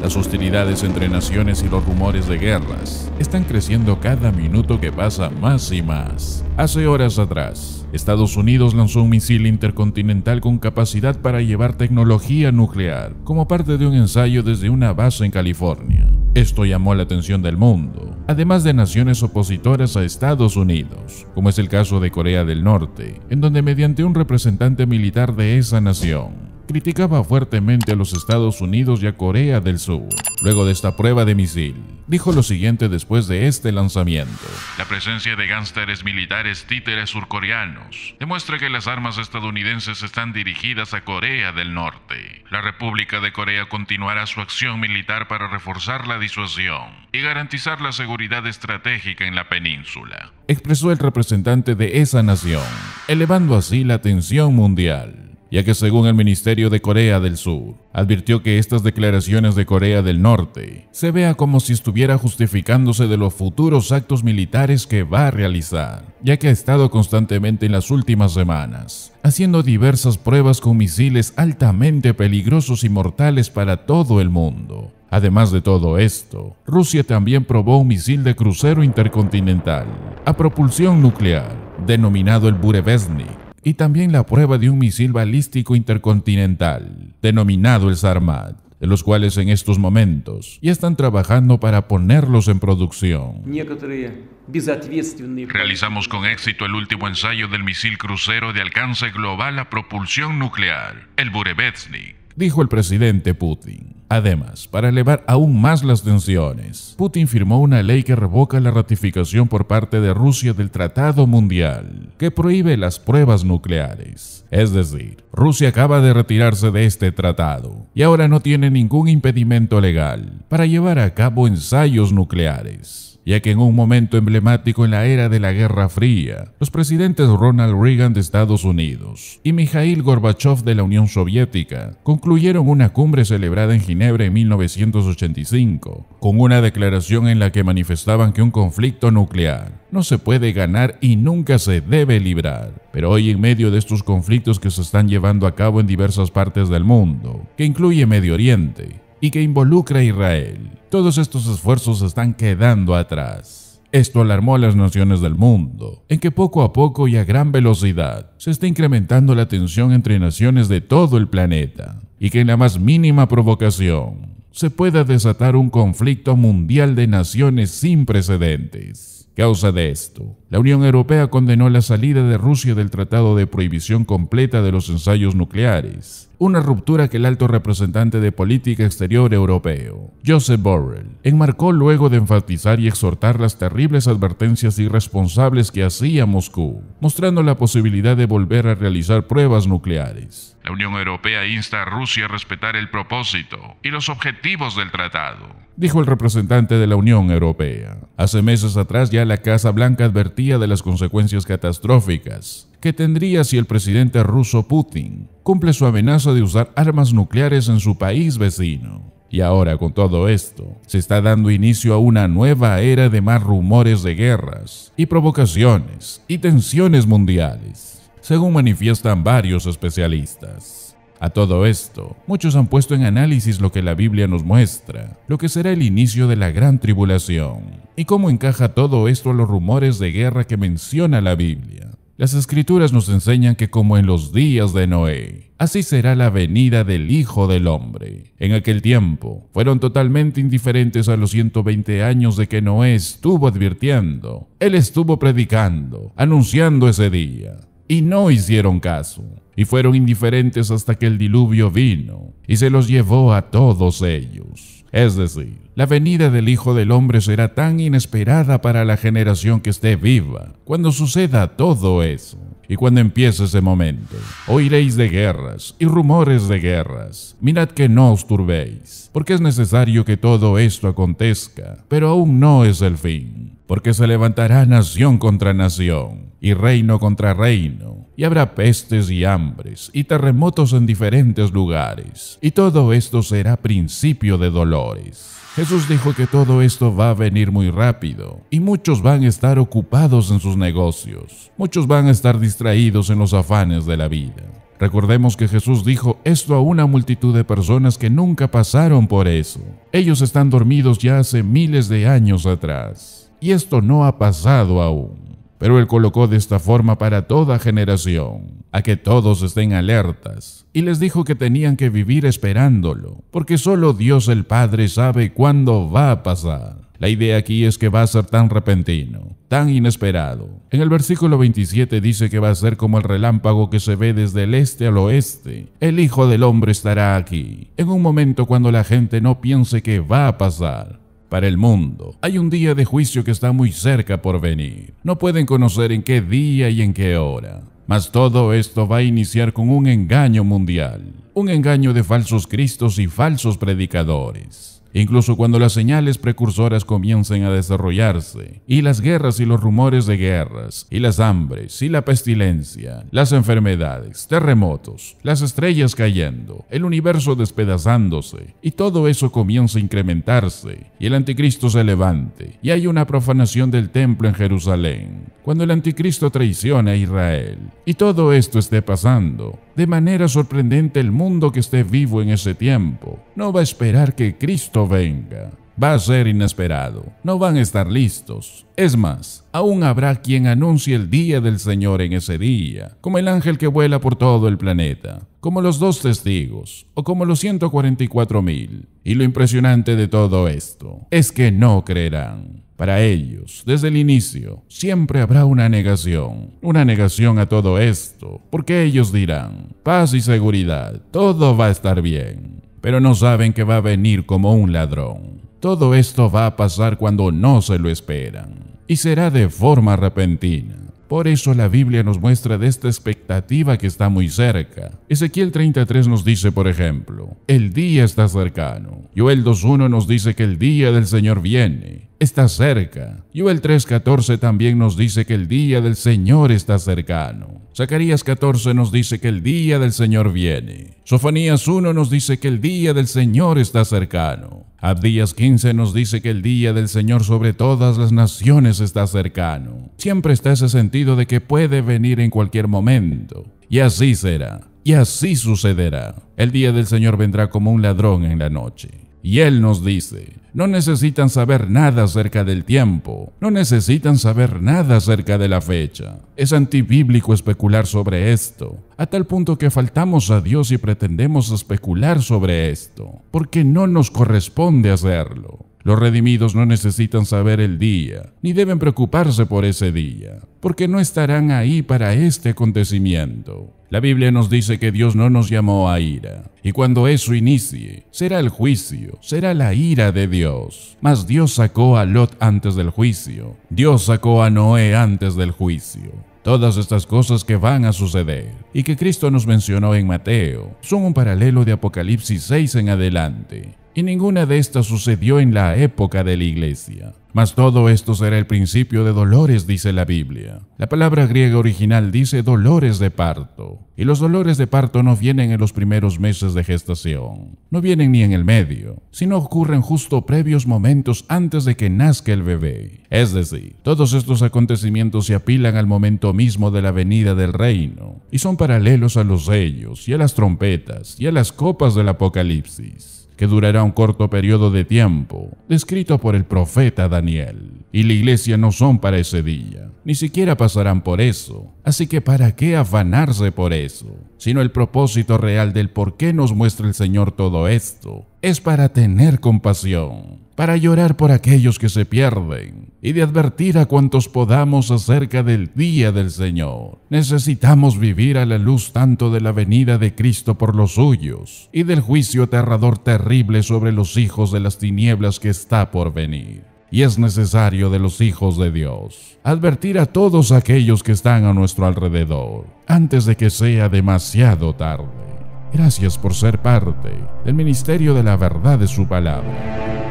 Las hostilidades entre naciones y los rumores de guerras están creciendo cada minuto que pasa más y más. Hace horas atrás, Estados Unidos lanzó un misil intercontinental con capacidad para llevar tecnología nuclear como parte de un ensayo desde una base en California. Esto llamó la atención del mundo, además de naciones opositoras a Estados Unidos, como es el caso de Corea del Norte, en donde mediante un representante militar de esa nación, criticaba fuertemente a los Estados Unidos y a Corea del Sur. Luego de esta prueba de misil, dijo lo siguiente después de este lanzamiento. La presencia de gánsteres militares títeres surcoreanos demuestra que las armas estadounidenses están dirigidas a Corea del Norte. La República de Corea continuará su acción militar para reforzar la disuasión y garantizar la seguridad estratégica en la península, expresó el representante de esa nación, elevando así la tensión mundial ya que según el Ministerio de Corea del Sur, advirtió que estas declaraciones de Corea del Norte se vea como si estuviera justificándose de los futuros actos militares que va a realizar, ya que ha estado constantemente en las últimas semanas, haciendo diversas pruebas con misiles altamente peligrosos y mortales para todo el mundo. Además de todo esto, Rusia también probó un misil de crucero intercontinental a propulsión nuclear, denominado el Burevestnik, y también la prueba de un misil balístico intercontinental, denominado el Sarmat de los cuales en estos momentos ya están trabajando para ponerlos en producción. Realizamos con éxito el último ensayo del misil crucero de alcance global a propulsión nuclear, el Burevetsnik, dijo el presidente Putin. Además, para elevar aún más las tensiones, Putin firmó una ley que revoca la ratificación por parte de Rusia del Tratado Mundial, que prohíbe las pruebas nucleares. Es decir, Rusia acaba de retirarse de este tratado y ahora no tiene ningún impedimento legal para llevar a cabo ensayos nucleares ya que en un momento emblemático en la era de la Guerra Fría, los presidentes Ronald Reagan de Estados Unidos y Mikhail Gorbachev de la Unión Soviética concluyeron una cumbre celebrada en Ginebra en 1985, con una declaración en la que manifestaban que un conflicto nuclear no se puede ganar y nunca se debe librar. Pero hoy en medio de estos conflictos que se están llevando a cabo en diversas partes del mundo, que incluye Medio Oriente y que involucra a Israel, todos estos esfuerzos están quedando atrás. Esto alarmó a las naciones del mundo, en que poco a poco y a gran velocidad se está incrementando la tensión entre naciones de todo el planeta y que en la más mínima provocación se pueda desatar un conflicto mundial de naciones sin precedentes. Causa de esto, la Unión Europea condenó la salida de Rusia del Tratado de Prohibición Completa de los Ensayos Nucleares, una ruptura que el alto representante de política exterior europeo, Joseph Borrell, enmarcó luego de enfatizar y exhortar las terribles advertencias irresponsables que hacía Moscú, mostrando la posibilidad de volver a realizar pruebas nucleares. La Unión Europea insta a Rusia a respetar el propósito y los objetivos del tratado, dijo el representante de la Unión Europea. Hace meses atrás ya la Casa Blanca advertía de las consecuencias catastróficas que tendría si el presidente ruso Putin cumple su amenaza de usar armas nucleares en su país vecino. Y ahora con todo esto, se está dando inicio a una nueva era de más rumores de guerras y provocaciones y tensiones mundiales según manifiestan varios especialistas. A todo esto, muchos han puesto en análisis lo que la Biblia nos muestra, lo que será el inicio de la gran tribulación, y cómo encaja todo esto a los rumores de guerra que menciona la Biblia. Las escrituras nos enseñan que como en los días de Noé, así será la venida del Hijo del Hombre. En aquel tiempo, fueron totalmente indiferentes a los 120 años de que Noé estuvo advirtiendo. Él estuvo predicando, anunciando ese día y no hicieron caso, y fueron indiferentes hasta que el diluvio vino y se los llevó a todos ellos. Es decir, la venida del Hijo del Hombre será tan inesperada para la generación que esté viva, cuando suceda todo eso. Y cuando empiece ese momento, oiréis de guerras y rumores de guerras. Mirad que no os turbéis, porque es necesario que todo esto acontezca, pero aún no es el fin, porque se levantará nación contra nación y reino contra reino, y habrá pestes y hambres, y terremotos en diferentes lugares, y todo esto será principio de dolores. Jesús dijo que todo esto va a venir muy rápido, y muchos van a estar ocupados en sus negocios, muchos van a estar distraídos en los afanes de la vida. Recordemos que Jesús dijo esto a una multitud de personas que nunca pasaron por eso. Ellos están dormidos ya hace miles de años atrás, y esto no ha pasado aún pero Él colocó de esta forma para toda generación, a que todos estén alertas, y les dijo que tenían que vivir esperándolo, porque solo Dios el Padre sabe cuándo va a pasar. La idea aquí es que va a ser tan repentino, tan inesperado. En el versículo 27 dice que va a ser como el relámpago que se ve desde el este al oeste. El Hijo del Hombre estará aquí, en un momento cuando la gente no piense que va a pasar para el mundo. Hay un día de juicio que está muy cerca por venir. No pueden conocer en qué día y en qué hora. Mas todo esto va a iniciar con un engaño mundial, un engaño de falsos cristos y falsos predicadores incluso cuando las señales precursoras comiencen a desarrollarse, y las guerras y los rumores de guerras, y las hambres, y la pestilencia, las enfermedades, terremotos, las estrellas cayendo, el universo despedazándose, y todo eso comienza a incrementarse, y el anticristo se levante, y hay una profanación del templo en Jerusalén, cuando el anticristo traiciona a Israel, y todo esto esté pasando, de manera sorprendente el mundo que esté vivo en ese tiempo, no va a esperar que Cristo venga. Va a ser inesperado, no van a estar listos. Es más, aún habrá quien anuncie el día del Señor en ese día, como el ángel que vuela por todo el planeta, como los dos testigos, o como los 144 mil. Y lo impresionante de todo esto es que no creerán. Para ellos, desde el inicio, siempre habrá una negación, una negación a todo esto, porque ellos dirán, paz y seguridad, todo va a estar bien pero no saben que va a venir como un ladrón. Todo esto va a pasar cuando no se lo esperan, y será de forma repentina. Por eso la Biblia nos muestra de esta expectativa que está muy cerca. Ezequiel 33 nos dice, por ejemplo, el día está cercano. Joel 2.1 nos dice que el día del Señor viene está cerca. el 3:14 también nos dice que el día del Señor está cercano. Zacarías 14 nos dice que el día del Señor viene. Sofanías 1 nos dice que el día del Señor está cercano. Abdías 15 nos dice que el día del Señor sobre todas las naciones está cercano. Siempre está ese sentido de que puede venir en cualquier momento. Y así será. Y así sucederá. El día del Señor vendrá como un ladrón en la noche. Y Él nos dice, no necesitan saber nada acerca del tiempo, no necesitan saber nada acerca de la fecha. Es antibíblico especular sobre esto, a tal punto que faltamos a Dios y pretendemos especular sobre esto, porque no nos corresponde hacerlo. Los redimidos no necesitan saber el día, ni deben preocuparse por ese día, porque no estarán ahí para este acontecimiento. La Biblia nos dice que Dios no nos llamó a ira. Y cuando eso inicie, será el juicio, será la ira de Dios. Mas Dios sacó a Lot antes del juicio. Dios sacó a Noé antes del juicio. Todas estas cosas que van a suceder y que Cristo nos mencionó en Mateo son un paralelo de Apocalipsis 6 en adelante y ninguna de estas sucedió en la época de la iglesia. Mas todo esto será el principio de dolores, dice la Biblia. La palabra griega original dice dolores de parto, y los dolores de parto no vienen en los primeros meses de gestación, no vienen ni en el medio, sino ocurren justo previos momentos antes de que nazca el bebé. Es decir, todos estos acontecimientos se apilan al momento mismo de la venida del reino, y son paralelos a los sellos, y a las trompetas, y a las copas del Apocalipsis que durará un corto periodo de tiempo, descrito por el profeta Daniel. Y la iglesia no son para ese día, ni siquiera pasarán por eso. Así que ¿para qué afanarse por eso? Sino el propósito real del por qué nos muestra el Señor todo esto, es para tener compasión para llorar por aquellos que se pierden y de advertir a cuantos podamos acerca del día del Señor. Necesitamos vivir a la luz tanto de la venida de Cristo por los suyos y del juicio aterrador terrible sobre los hijos de las tinieblas que está por venir. Y es necesario de los hijos de Dios advertir a todos aquellos que están a nuestro alrededor antes de que sea demasiado tarde. Gracias por ser parte del Ministerio de la Verdad de su Palabra.